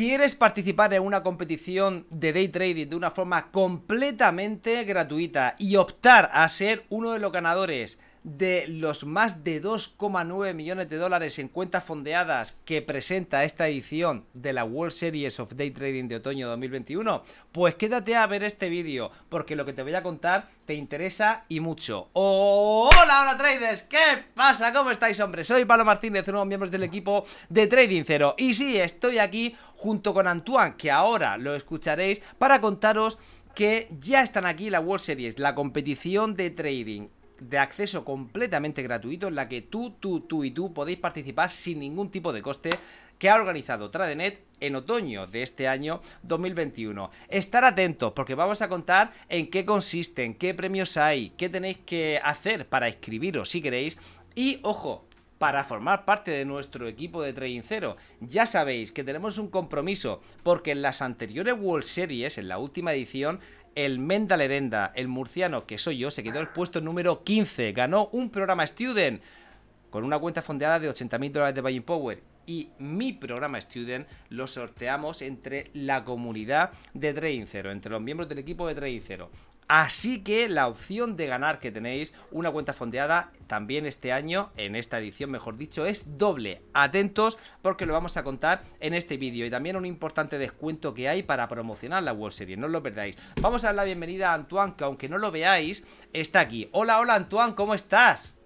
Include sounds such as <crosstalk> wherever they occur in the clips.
¿Quieres participar en una competición de day trading de una forma completamente gratuita y optar a ser uno de los ganadores de los más de 2,9 millones de dólares en cuentas fondeadas que presenta esta edición de la World Series of Day Trading de otoño 2021? Pues quédate a ver este vídeo porque lo que te voy a contar te interesa y mucho. ¡Hola, hola traders! ¿Qué pasa? ¿Cómo estáis, hombres? Soy Pablo Martínez, uno de los miembros del equipo de Trading Cero. Y sí, estoy aquí junto con Antoine, que ahora lo escucharéis, para contaros que ya están aquí la World Series, la competición de trading de acceso completamente gratuito en la que tú, tú, tú y tú podéis participar sin ningún tipo de coste que ha organizado Tradenet en otoño de este año 2021. Estar atentos porque vamos a contar en qué consisten, qué premios hay, qué tenéis que hacer para escribiros si queréis y ojo, para formar parte de nuestro equipo de Trading Ya sabéis que tenemos un compromiso porque en las anteriores World Series, en la última edición, el Lerenda, el murciano que soy yo, se quedó el puesto número 15. Ganó un programa Student con una cuenta fondeada de 80.000 dólares de Buying Power. Y mi programa Student lo sorteamos entre la comunidad de Train Zero, entre los miembros del equipo de Train Zero. Así que la opción de ganar que tenéis una cuenta fondeada también este año, en esta edición mejor dicho, es doble. Atentos porque lo vamos a contar en este vídeo y también un importante descuento que hay para promocionar la World Series, no os lo perdáis. Vamos a dar la bienvenida a Antoine, que aunque no lo veáis, está aquí. Hola, hola Antoine, ¿cómo estás?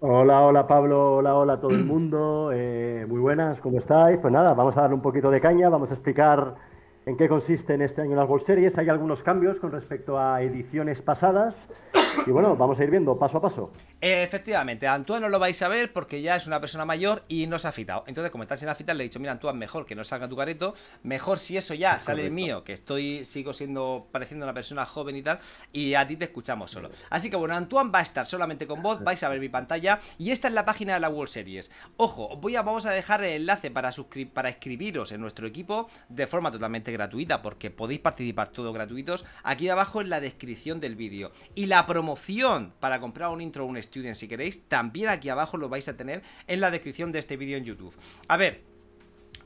Hola, hola Pablo, hola, hola todo el mundo. Eh, muy buenas, ¿cómo estáis? Pues nada, vamos a darle un poquito de caña, vamos a explicar en qué en este año las World Series. Hay algunos cambios con respecto a ediciones pasadas. Y bueno, vamos a ir viendo paso a paso. Efectivamente, Antoine no lo vais a ver porque ya es una persona mayor y no se ha fitado. Entonces, como está sin fita le he dicho, mira, Antoine, mejor que no salga tu careto, mejor si eso ya sale el mío, que estoy, sigo siendo, pareciendo una persona joven y tal, y a ti te escuchamos solo. Así que bueno, Antoine va a estar solamente con vos vais a ver mi pantalla, y esta es la página de la World Series. Ojo, voy a, vamos a dejar el enlace para, para escribiros en nuestro equipo de forma totalmente gratuita, porque podéis participar todos gratuitos, aquí abajo en la descripción del vídeo. Y la promoción para comprar un intro, un si queréis. También aquí abajo lo vais a tener en la descripción de este vídeo en YouTube. A ver,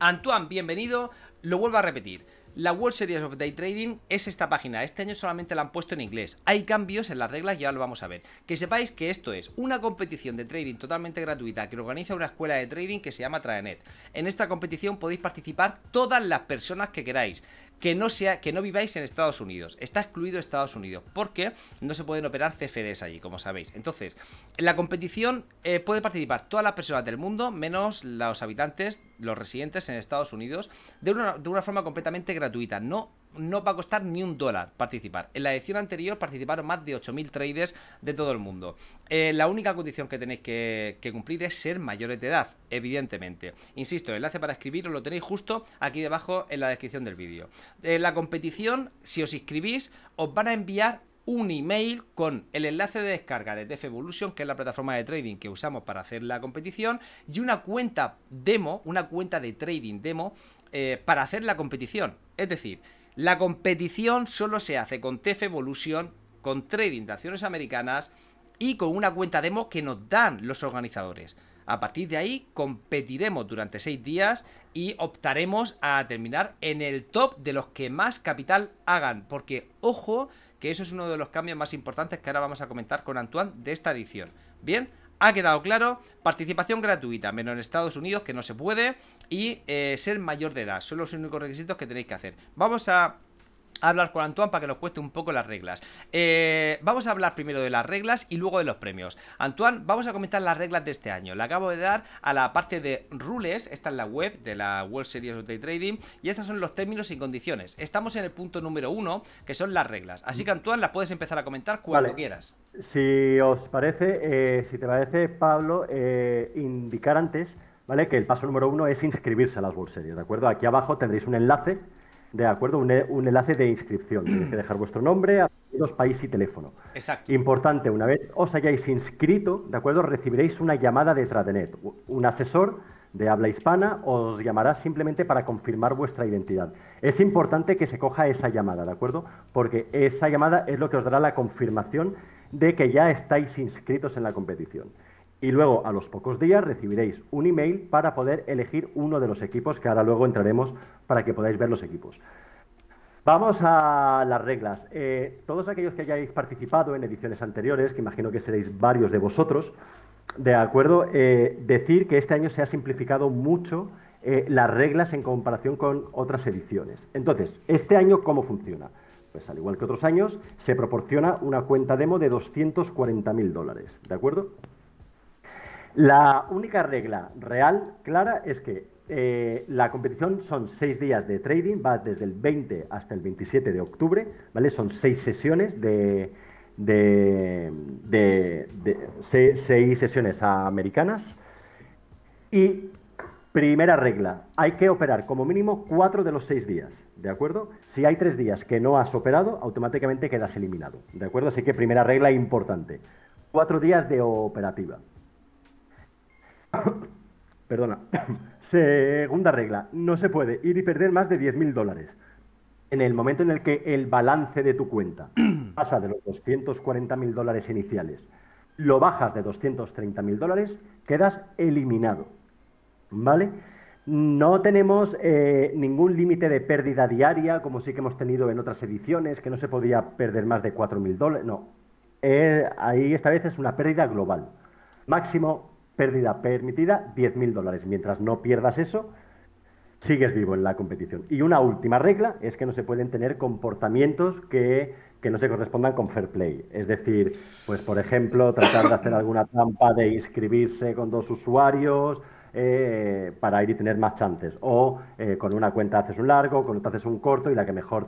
Antoine, bienvenido. Lo vuelvo a repetir. La World Series of Day Trading es esta página, este año solamente la han puesto en inglés. Hay cambios en las reglas y ahora lo vamos a ver. Que sepáis que esto es una competición de trading totalmente gratuita que organiza una escuela de trading que se llama Traenet. En esta competición podéis participar todas las personas que queráis, que no, sea, que no viváis en Estados Unidos. Está excluido Estados Unidos porque no se pueden operar CFDs allí, como sabéis. Entonces, en la competición eh, puede participar todas las personas del mundo, menos los habitantes, los residentes en Estados Unidos, de una, de una forma completamente gratuita, no no va a costar ni un dólar participar. En la edición anterior participaron más de 8.000 traders de todo el mundo. Eh, la única condición que tenéis que, cumplir es ser mayores de edad, evidentemente. Insisto, el enlace para escribiros lo tenéis justo aquí debajo en la descripción del vídeo. Eh, la competición, si os inscribís, os van a enviar un email con el enlace de descarga de Def Evolution, que es la plataforma de trading que usamos para hacer la competición, y una cuenta demo, una cuenta de trading demo eh, para hacer la competición. Es decir, la competición solo se hace con TF Evolution, con trading de acciones americanas y con una cuenta demo que nos dan los organizadores. A partir de ahí competiremos durante 6 días y optaremos a terminar en el top de los que más capital hagan. Porque, ojo, que eso es uno de los cambios más importantes que ahora vamos a comentar con Antoine de esta edición. Bien, ha quedado claro, participación gratuita, menos en Estados Unidos que no se puede y eh, ser mayor de edad, son los únicos requisitos que tenéis que hacer. Vamos a hablar con Antoine para que nos cueste un poco las reglas. Eh, vamos a hablar primero de las reglas y luego de los premios. Antoine, vamos a comentar las reglas de este año. Le acabo de dar a la parte de rules, esta es la web de la World Series of Day Trading, y estos son los términos y condiciones. Estamos en el punto número uno, que son las reglas. Así que Antoine, las puedes empezar a comentar cuando quieras. Si os parece, eh, si te parece, Pablo, eh, indicar antes, ¿vale? Que el paso número uno es inscribirse a las World Series, ¿de acuerdo? Aquí abajo tendréis un enlace de acuerdo, un, enlace de inscripción. Tenéis que dejar vuestro nombre, apellidos, país y teléfono. Exacto. Importante, una vez os hayáis inscrito, de acuerdo, recibiréis una llamada de Tradenet. Un asesor de habla hispana os llamará simplemente para confirmar vuestra identidad. Es importante que se coja esa llamada, ¿de acuerdo? Porque esa llamada es lo que os dará la confirmación de que ya estáis inscritos en la competición y luego a los pocos días recibiréis un email para poder elegir uno de los equipos que ahora luego entraremos para que podáis ver los equipos. Vamos a las reglas. Eh, todos aquellos que hayáis participado en ediciones anteriores, que imagino que seréis varios de vosotros, de acuerdo, eh, decir que este año se ha simplificado mucho eh, las reglas en comparación con otras ediciones. Entonces, este año, ¿cómo funciona? Pues al igual que otros años, se proporciona una cuenta demo de 240.000 dólares, ¿de acuerdo? La única regla real, clara, es que eh, la competición son seis días de trading, va desde el 20 hasta el 27 de octubre, ¿vale? Son seis sesiones de, seis sesiones americanas. Y primera regla, hay que operar como mínimo cuatro de los seis días, ¿de acuerdo? Si hay tres días que no has operado, automáticamente quedas eliminado, ¿de acuerdo? Así que primera regla importante, cuatro días de operativa. Perdona. <coughs> Segunda regla, no se puede ir y perder más de 10.000 dólares. En el momento en el que el balance de tu cuenta <coughs> pasa de los 240.000 dólares iniciales, lo bajas de mil dólares, quedas eliminado. ¿Vale? No tenemos eh, ningún límite de pérdida diaria, como sí que hemos tenido en otras ediciones, que no se podía perder más de 4.000 dólares. No. Eh, ahí esta vez es una pérdida global. Máximo pérdida permitida 10.000 dólares. Mientras no pierdas eso, sigues vivo en la competición. Y una última regla es que no se pueden tener comportamientos que, que, no se correspondan con fair play. Es decir, pues por ejemplo, tratar de hacer alguna trampa de inscribirse con dos usuarios. Eh, para ir y tener más chances o eh, con una cuenta haces un largo, con otra haces un corto y la que mejor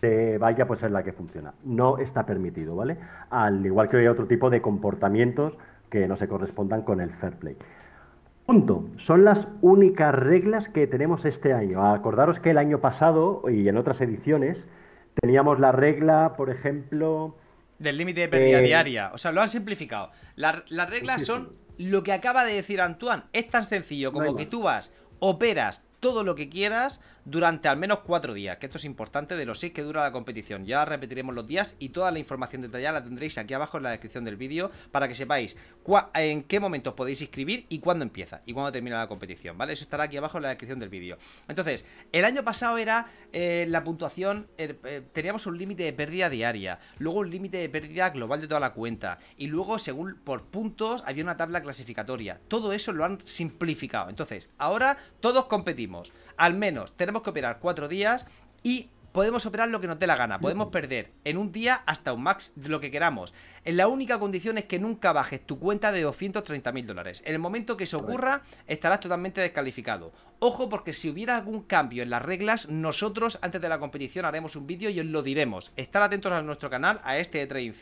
te vaya pues es la que funciona. No está permitido, ¿vale? Al igual que hay otro tipo de comportamientos que no se correspondan con el fair play. Punto. Son las únicas reglas que tenemos este año. Acordaros que el año pasado y en otras ediciones teníamos la regla, por ejemplo... Del límite de pérdida eh, diaria. O sea, lo han simplificado. las reglas son lo que acaba de decir Antoine. Es tan sencillo como que tú vas, operas, todo lo que quieras durante al menos cuatro días, que esto es importante de los seis que dura la competición. Ya repetiremos los días y toda la información detallada la tendréis aquí abajo en la descripción del vídeo para que sepáis en qué momentos podéis inscribir y cuándo empieza y cuándo termina la competición, ¿vale? Eso estará aquí abajo en la descripción del vídeo. Entonces, el año pasado era eh, la puntuación, er, eh, teníamos un límite de pérdida diaria, luego un límite de pérdida global de toda la cuenta y luego según por puntos había una tabla clasificatoria. Todo eso lo han simplificado. Entonces, ahora todos competimos al menos tenemos que operar cuatro días y podemos operar lo que nos dé la gana, podemos perder en un día hasta un max de lo que queramos. La única condición es que nunca bajes tu cuenta de 230 mil dólares. En el momento que eso ocurra, estarás totalmente descalificado. Ojo, porque si hubiera algún cambio en las reglas, nosotros antes de la competición haremos un vídeo y os lo diremos. Estar atentos a nuestro canal, a este de Trading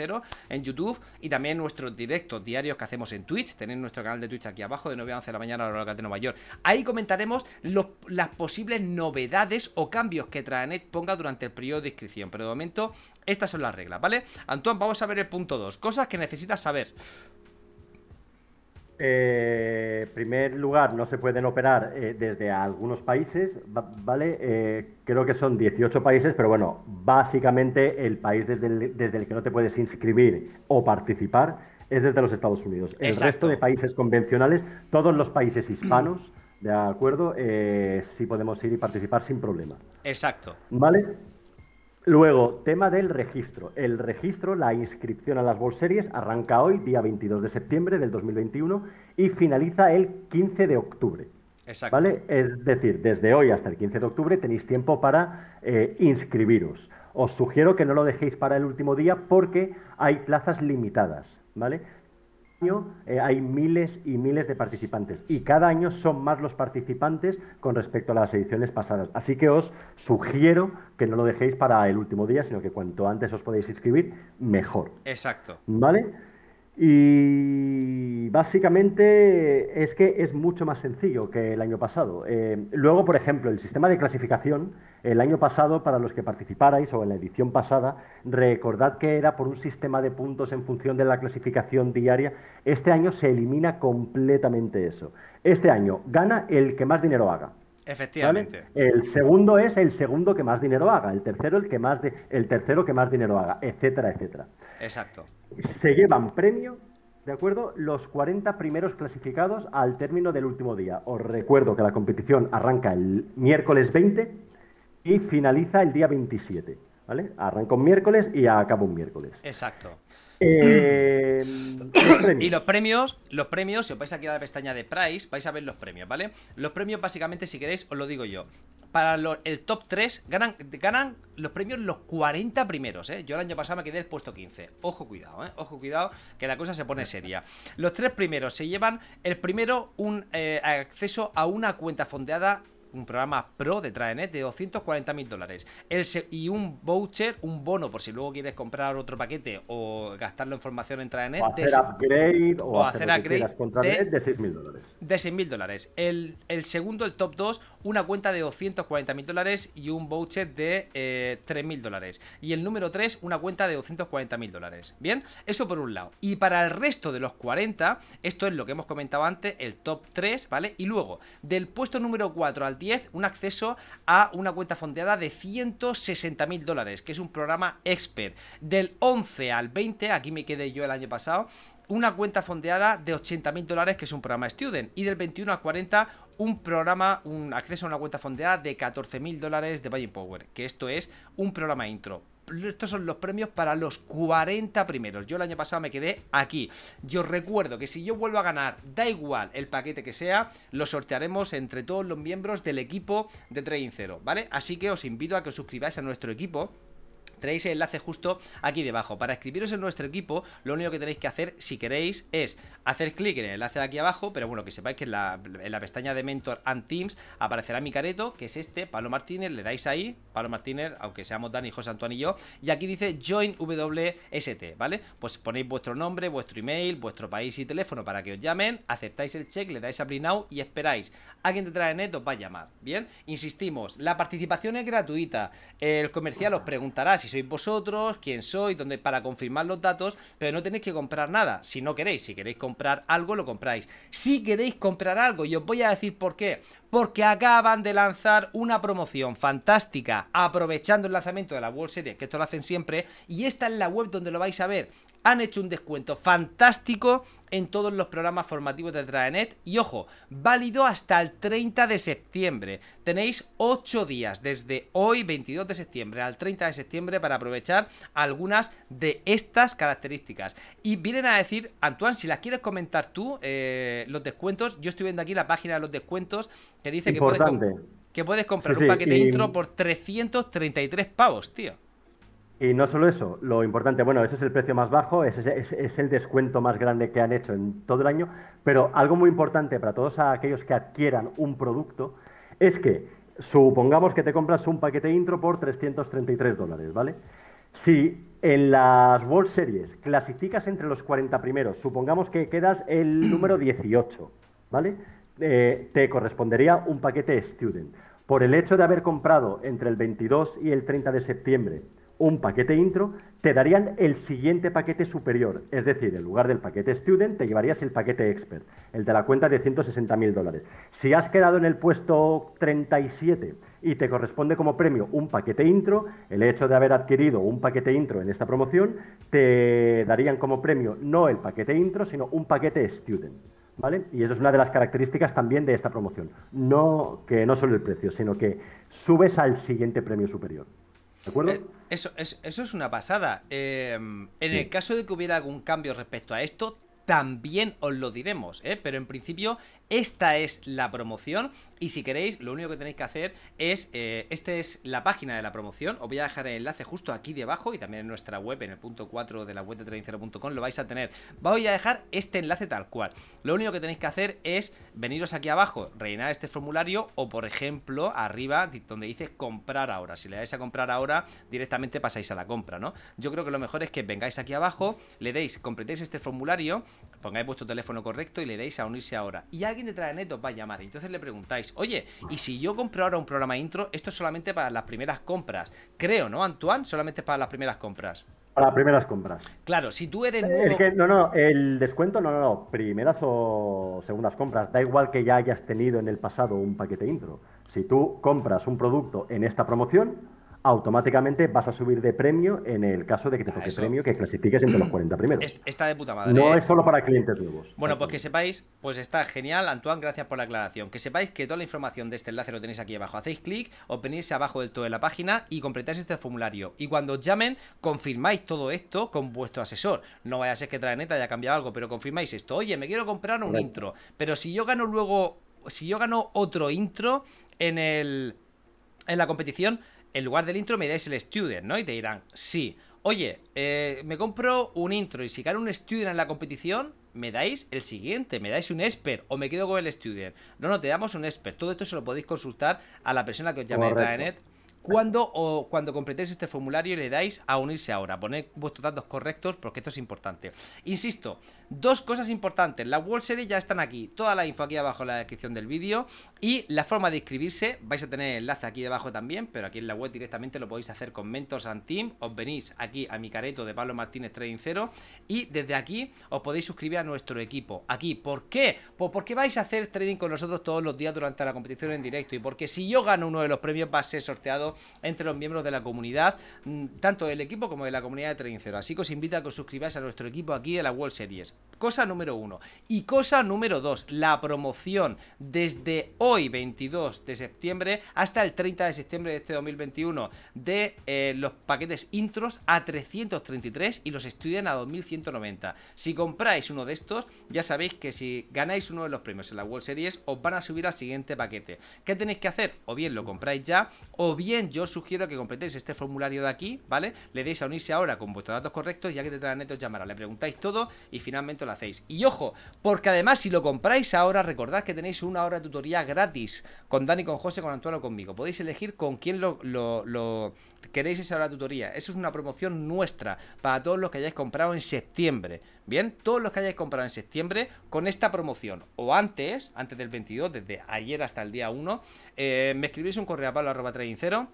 en YouTube y también nuestros directos diarios que hacemos en Twitch. Tenéis nuestro canal de Twitch aquí abajo de 9 a 11 de la mañana a la hora de Nueva York. Ahí comentaremos las posibles novedades o cambios que Tranet ponga durante el periodo de inscripción. Pero de momento, estas son las reglas, ¿vale? Antoine, vamos a ver el punto 2. Cosas que necesitas saber. Eh, primer lugar, no se pueden operar eh, desde algunos países, ¿vale? Eh, creo que son 18 países, pero bueno, básicamente el país desde el, que no te puedes inscribir o participar es desde los Estados Unidos. El resto de países convencionales, todos los países hispanos. ¿de acuerdo? Eh, sí podemos ir y participar sin problema. Exacto. ¿Vale? Luego, tema del registro. El registro, la inscripción a las Bolseries, arranca hoy, día 22 de septiembre del 2021, y finaliza el 15 de octubre. Exacto. ¿Vale? Es decir, desde hoy hasta el 15 de octubre tenéis tiempo para eh, inscribiros. Os sugiero que no lo dejéis para el último día porque hay plazas limitadas. ¿Vale? Eh, hay miles y miles de participantes y cada año son más los participantes con respecto a las ediciones pasadas. Así que os sugiero que no lo dejéis para el último día, sino que cuanto antes os podéis inscribir, mejor. Exacto. ¿Vale? Y básicamente es que es mucho más sencillo que el año pasado. Eh, luego, por ejemplo, el sistema de clasificación, el año pasado, para los que participarais o en la edición pasada, recordad que era por un sistema de puntos en función de la clasificación diaria. Este año se elimina completamente eso. Este año gana el que más dinero haga. Efectivamente. El segundo es el segundo que más dinero haga, el tercero el que más el tercero que más dinero haga, etcétera, etcétera. Exacto. Se llevan premio ¿De acuerdo? Los 40 primeros clasificados al término del último día. Os recuerdo que la competición arranca el miércoles 20 y finaliza el día 27. ¿Vale? Arranca un miércoles y acaba un miércoles. Exacto. Eh, y los premios, los premios, si os vais aquí a la pestaña de Price, vais a ver los premios, ¿vale? Los premios, básicamente, si queréis, os lo digo yo para el top 3 ganan, ganan los premios los 40 primeros, ¿eh? Yo el año pasado me quedé el puesto 15. Ojo, cuidado, ¿eh? Ojo, cuidado, que la cosa se pone seria. Los tres primeros se llevan, el primero, un eh, acceso a una cuenta fondeada un programa pro de Traenet de 240 mil dólares. Y un voucher, un bono, por si luego quieres comprar otro paquete o gastarlo en formación en Traenet. O hacer upgrade o, hacer upgrade de, de mil dólares. De 6 mil dólares. El, el, segundo, el top 2, una cuenta de 240 mil dólares y un voucher de eh, mil dólares. Y el número 3, una cuenta de 240 mil dólares. Bien, eso por un lado. Y para el resto de los 40, esto es lo que hemos comentado antes, el top 3, ¿vale? Y luego, del puesto número 4 al un acceso a una cuenta fondeada de 160 mil dólares, que es un programa expert. Del 11 al 20, aquí me quedé yo el año pasado, una cuenta fondeada de 80.000 dólares, que es un programa Student, y del 21 a 40, un programa, un acceso a una cuenta fondeada de 14.000 dólares de Buying Power, que esto es un programa intro. Estos son los premios para los 40 primeros. Yo el año pasado me quedé aquí. Yo recuerdo que si yo vuelvo a ganar, da igual el paquete que sea, lo sortearemos entre todos los miembros del equipo de Trading Zero, ¿vale? Así que os invito a que os suscribáis a nuestro equipo Tenéis el enlace justo aquí debajo. Para escribiros en nuestro equipo, lo único que tenéis que hacer, si queréis, es hacer clic en el enlace de aquí abajo, pero bueno, que sepáis que en la, en la pestaña de Mentor and Teams aparecerá mi careto, que es este, Pablo Martínez, le dais ahí, Pablo Martínez, aunque seamos Dani, José Antoine y yo, y aquí dice Join WST, ¿vale? Pues ponéis vuestro nombre, vuestro email, vuestro país y teléfono para que os llamen, aceptáis el check, le dais a Bring Now y esperáis. Alguien detrás de net os va a llamar, ¿bien? Insistimos, la participación es gratuita, el comercial os preguntará si sois vosotros, quién sois, dónde, para confirmar los datos, pero no tenéis que comprar nada. Si no queréis, si queréis comprar algo, lo compráis. Si queréis comprar algo, y os voy a decir por qué. Porque acaban de lanzar una promoción fantástica, aprovechando el lanzamiento de la World Series, que esto lo hacen siempre, y esta es la web donde lo vais a ver han hecho un descuento fantástico en todos los programas formativos de Traenet y ojo, válido hasta el 30 de septiembre. Tenéis 8 días desde hoy 22 de septiembre al 30 de septiembre para aprovechar algunas de estas características. Y vienen a decir, Antoine, si las quieres comentar tú, eh, los descuentos, yo estoy viendo aquí la página de los descuentos que dice que puedes, comprar un paquete intro por 333 pavos, tío. Y no solo eso, lo importante, bueno, ese es el precio más bajo, ese es, el descuento más grande que han hecho en todo el año, pero algo muy importante para todos aquellos que adquieran un producto es que supongamos que te compras un paquete intro por 333 dólares, ¿vale? Si en las World Series clasificas entre los 40 primeros, supongamos que quedas el <coughs> número 18, ¿vale? Eh, te correspondería un paquete Student. Por el hecho de haber comprado entre el 22 y el 30 de septiembre, un paquete intro, te darían el siguiente paquete superior. Es decir, en lugar del paquete student, te llevarías el paquete expert, el de la cuenta de 160 mil dólares. Si has quedado en el puesto 37 y te corresponde como premio un paquete intro, el hecho de haber adquirido un paquete intro en esta promoción, te darían como premio no el paquete intro, sino un paquete student. Y eso es una de las características también de esta promoción. No que no solo el precio, sino que subes al siguiente premio superior. ¿De acuerdo? Eh, eso, eso, eso, es una pasada. Em, en el caso de que hubiera algún cambio respecto a esto, también os lo diremos, ¿eh? pero en principio esta es la promoción y si queréis, lo único que tenéis que hacer es, eh, esta es la página de la promoción, os voy a dejar el enlace justo aquí debajo y también en nuestra web, en el punto 4 de la web de trading0.com lo vais a tener. Voy a dejar este enlace tal cual. Lo único que tenéis que hacer es veniros aquí abajo, rellenar este formulario o por ejemplo arriba donde dice comprar ahora. Si le dais a comprar ahora, directamente pasáis a la compra, ¿no? Yo creo que lo mejor es que vengáis aquí abajo, le deis, completéis este formulario, pongáis vuestro teléfono correcto y le deis a unirse ahora. Y alguien de Neto os va a llamar. Y Entonces le preguntáis, Oye, y si yo compro ahora un programa intro, esto es solamente para las primeras compras. Creo, ¿no, Antoine? Solamente para las primeras compras. Para las primeras compras. Claro, si tú eres nuevo... Es que, no, no, el descuento no, no, no, primeras o segundas compras. Da igual que ya hayas tenido en el pasado un paquete intro. Si tú compras un producto en esta promoción, automáticamente vas a subir de premio en el caso de que te ah, toque premio que clasifiques entre los 40 primeros. Está de puta madre. No es solo para clientes nuevos. Bueno, pues que sepáis, pues está genial, Antoine, gracias por la aclaración. Que sepáis que toda la información de este enlace lo tenéis aquí abajo. Hacéis clic, os venís abajo del todo de la página y completáis este formulario. Y cuando os llamen, confirmáis todo esto con vuestro asesor. No vaya a ser que Trae Neta haya cambiado algo, pero confirmáis esto. Oye, me quiero comprar un intro, pero si yo gano luego, si yo gano otro intro en el en la competición, en lugar del intro me dais el student, ¿no? Y te dirán, sí. Oye, eh, me compro un intro y si gano un student en la competición, me dais el siguiente, me dais un expert o me quedo con el student. No, no, te damos un expert. Todo esto se lo podéis consultar a la persona que os llame Traenet cuando, o, cuando completéis este formulario le dais a unirse ahora. Poned vuestros datos correctos porque esto es importante. Insisto, dos cosas importantes. La World Series ya están aquí. Toda la info aquí abajo en la descripción del vídeo. Y la forma de inscribirse, vais a tener el enlace aquí debajo también, pero aquí en la web directamente lo podéis hacer con Mentors and Team. Os venís aquí a mi careto de Pablo Martínez Trading Cero y desde aquí os podéis suscribir a nuestro equipo. Aquí, ¿por qué? Pues porque vais a hacer trading con nosotros todos los días durante la competición en directo y porque si yo gano uno de los premios va a ser sorteado entre los miembros de la comunidad, mm, tanto del equipo como de la comunidad de 30. Así que os invito a que os suscribáis a nuestro equipo aquí de la World Series. Cosa número uno. Y cosa número 2, la promoción desde hoy, 22 de septiembre, hasta el 30 de septiembre de este 2021, de eh, los paquetes intros a 333 y los estudian a 2190. Si compráis uno de estos, ya sabéis que si ganáis uno de los premios en la World Series, os van a subir al siguiente paquete. ¿Qué tenéis que hacer? O bien lo compráis ya, o bien yo os sugiero que completéis este formulario de aquí, ¿vale? Le deis a unirse ahora con vuestros datos correctos, ya que te Tetranet netos llamará. Le preguntáis todo y finalmente lo hacéis. Y ojo, porque además si lo compráis ahora, recordad que tenéis una hora de tutoría gratis con Dani, con José, con Antonio, conmigo. Podéis elegir con quién lo, queréis esa hora de tutoría. Esa es una promoción nuestra para todos los que hayáis comprado en septiembre. Bien, todos los que hayáis comprado en septiembre con esta promoción o antes, antes del 22, desde ayer hasta el día 1, eh, me escribís un correo a pablo arroba 0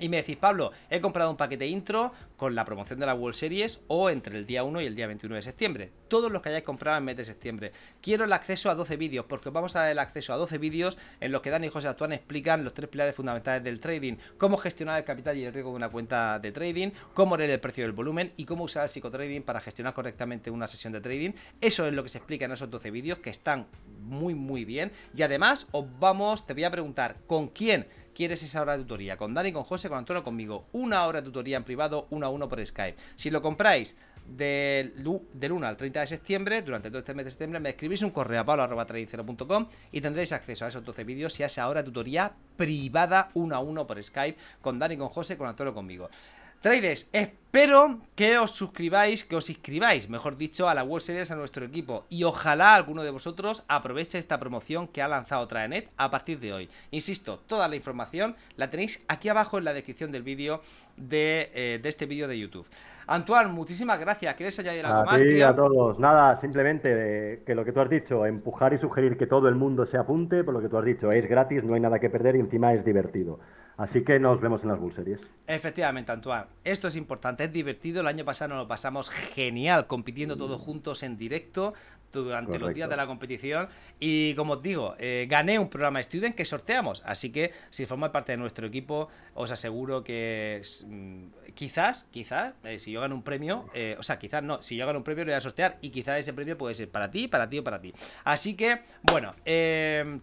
y me decís, Pablo, he comprado un paquete intro con la promoción de la World Series o entre el día 1 y el día 21 de septiembre. Todos los que hayáis comprado en mes de septiembre. Quiero el acceso a 12 vídeos porque os vamos a dar el acceso a 12 vídeos en los que Dani y José Atuan explican los tres pilares fundamentales del trading. Cómo gestionar el capital y el riesgo de una cuenta de trading, cómo leer el precio del volumen y cómo usar el psicotrading para gestionar correctamente una sesión de trading. Eso es lo que se explica en esos 12 vídeos que están muy muy bien. Y además os vamos, te voy a preguntar, ¿con quién? quieres esa hora de tutoría. Con Dani, con José, con Antonio, conmigo. Una hora de tutoría en privado, uno a uno por Skype. Si lo compráis del, del 1 al 30 de septiembre, durante todo este mes de septiembre, me escribís un correo a paulo.tradicero.com y tendréis acceso a esos 12 vídeos y a esa hora de tutoría privada, uno a uno por Skype, con Dani, con José, con Antonio, conmigo. Traders, espero que os suscribáis, que os inscribáis, mejor dicho, a la World Series a nuestro equipo. Y ojalá alguno de vosotros aproveche esta promoción que ha lanzado Traenet a partir de hoy. Insisto, toda la información la tenéis aquí abajo en la descripción del vídeo de, eh, este vídeo de YouTube. Antoine, muchísimas gracias. ¿Quieres añadir algo más? Sí, a todos. Nada, simplemente eh, que lo que tú has dicho, empujar y sugerir que todo el mundo se apunte por lo que tú has dicho. Es gratis, no hay nada que perder y encima es divertido. Así que nos vemos en las Bullseries. Efectivamente, Antoine. Esto es importante, es divertido. El año pasado nos lo pasamos genial compitiendo todos mm. juntos en directo durante los días de la competición. Y como os digo, eh, gané un programa Student que sorteamos. Así que si formáis parte de nuestro equipo, os aseguro que mm, quizás, quizás, eh, si yo gano un premio, eh, o sea, quizás no, si yo gano un premio lo voy a sortear y quizás ese premio puede ser para ti, para ti o para ti. Así que, bueno,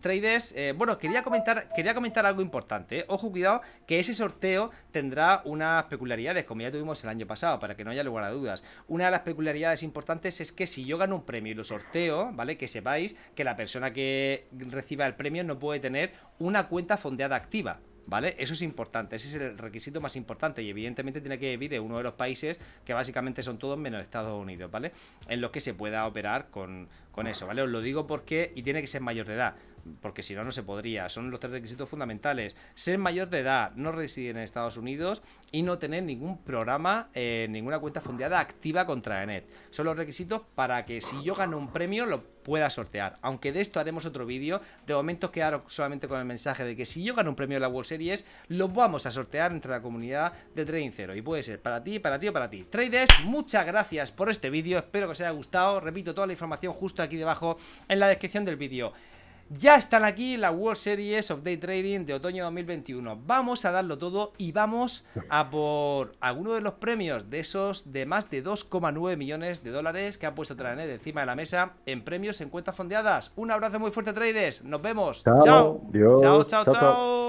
traders, bueno, quería comentar, quería comentar algo importante. Ojo, cuidado, que ese sorteo tendrá unas peculiaridades, como ya tuvimos el año pasado, para que no haya lugar a dudas. Una de las peculiaridades importantes es que si yo gano un premio y lo sorteo, sorteo, ¿vale? Que sepáis que la persona que reciba el premio no puede tener una cuenta fondeada activa, ¿vale? Eso es importante, ese es el requisito más importante y evidentemente tiene que vivir en uno de los países que básicamente son todos menos Estados Unidos, ¿vale? En los que se pueda operar con, con eso, ¿vale? Os lo digo porque, y tiene que ser mayor de edad, porque si no, no se podría. Son los tres requisitos fundamentales. Ser mayor de edad, no residir en Estados Unidos y no tener ningún programa, eh, ninguna cuenta fondeada activa contra ENET. Son los requisitos para que si yo gano un premio, lo pueda sortear. Aunque de esto haremos otro vídeo. De momento quedaros solamente con el mensaje de que si yo gano un premio en la World Series, lo vamos a sortear entre la comunidad de Trading Zero. Y puede ser para ti, para ti o para ti. Traders, muchas gracias por este vídeo. Espero que os haya gustado. Repito, toda la información justo aquí debajo en la descripción del vídeo. Ya están aquí la World Series of Day Trading de otoño 2021. Vamos a darlo todo y vamos a por alguno de los premios de esos de más de 2,9 millones de dólares que ha puesto Tranet encima de la mesa en premios en cuentas fondeadas. Un abrazo muy fuerte, traders. Nos vemos. chao, chao. chao. chao.